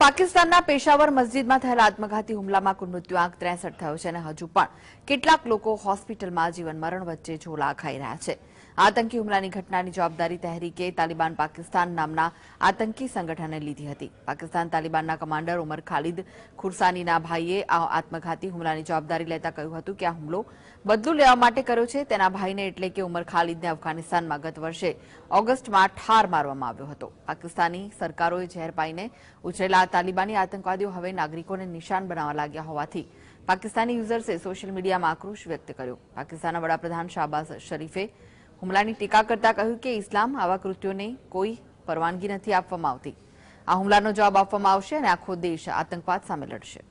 પાકિસ્તાનના પેશાવર મસ્જિદમાં થયેલા આત્મઘાતી હુમલામાં કુલ મૃત્યુઆંક ત્રેસઠ થયો છે અને હજુ પણ કેટલાક લોકો હોસ્પિટલમાં જીવન મરણ વચ્ચે ઝોલા ખાઈ રહ્યા છે આ આતંકી હુમલાની ઘટનાની જવાબદારી તહરીકે તાલિબાન પાકિસ્તાન નામના આતંકી સંગઠને લીધી હતી. પાકિસ્તાન તાલિબાનના કમાન્ડર ઉમર ખલીદ ખુરસાનીના ભાઈએ આ આત્મઘાતી હુમલાની જવાબદારી લેતા કહ્યું હતું કે આ હુમલો બદલો લેવા માટે કર્યો છે. તેના ભાઈને એટલે કે ઉમર ખલીદને afghanistan માં गत વર્ષે ઓગસ્ટમાં ઠાર મારવામાં આવ્યો હતો. પાકિસ્તાની સરકારોએ જાહેર பைને ઉછરેલા તાલિબાની આતંકવાદીઓ હવે નાગરિકોને નિશાન બનાવવા લાગ્યા હોવાથી પાકિસ્તાની યુઝર્સે સોશિયલ મીડિયામાં આક્રોશ વ્યક્ત કર્યો. પાકિસ્તાના વડાપ્રધાન શાબાશ શરીફે હુમલાની ટીકા કરતા કહ્યું કે ઇસ્લામ આવા કૃત્યોને કોઈ પરવાનગી નથી આપવામાં આવતી આ હુમલાનો જવાબ આપવામાં આવશે અને આખો દેશ આતંકવાદ સામે લડશે